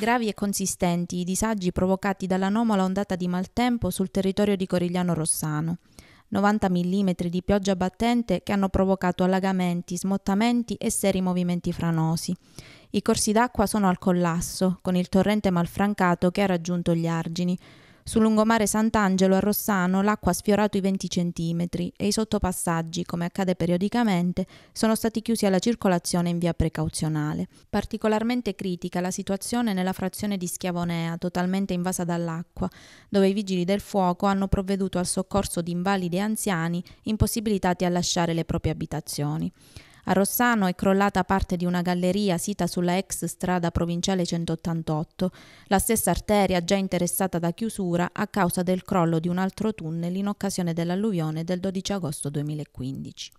Gravi e consistenti i disagi provocati dall'anomala ondata di maltempo sul territorio di Corigliano Rossano. 90 mm di pioggia battente che hanno provocato allagamenti, smottamenti e seri movimenti franosi. I corsi d'acqua sono al collasso, con il torrente malfrancato che ha raggiunto gli argini. Sul lungomare Sant'Angelo a Rossano l'acqua ha sfiorato i 20 cm e i sottopassaggi, come accade periodicamente, sono stati chiusi alla circolazione in via precauzionale. Particolarmente critica la situazione nella frazione di Schiavonea, totalmente invasa dall'acqua, dove i vigili del fuoco hanno provveduto al soccorso di invalidi e anziani impossibilitati a lasciare le proprie abitazioni. A Rossano è crollata parte di una galleria sita sulla ex strada provinciale 188, la stessa arteria già interessata da chiusura a causa del crollo di un altro tunnel in occasione dell'alluvione del 12 agosto 2015.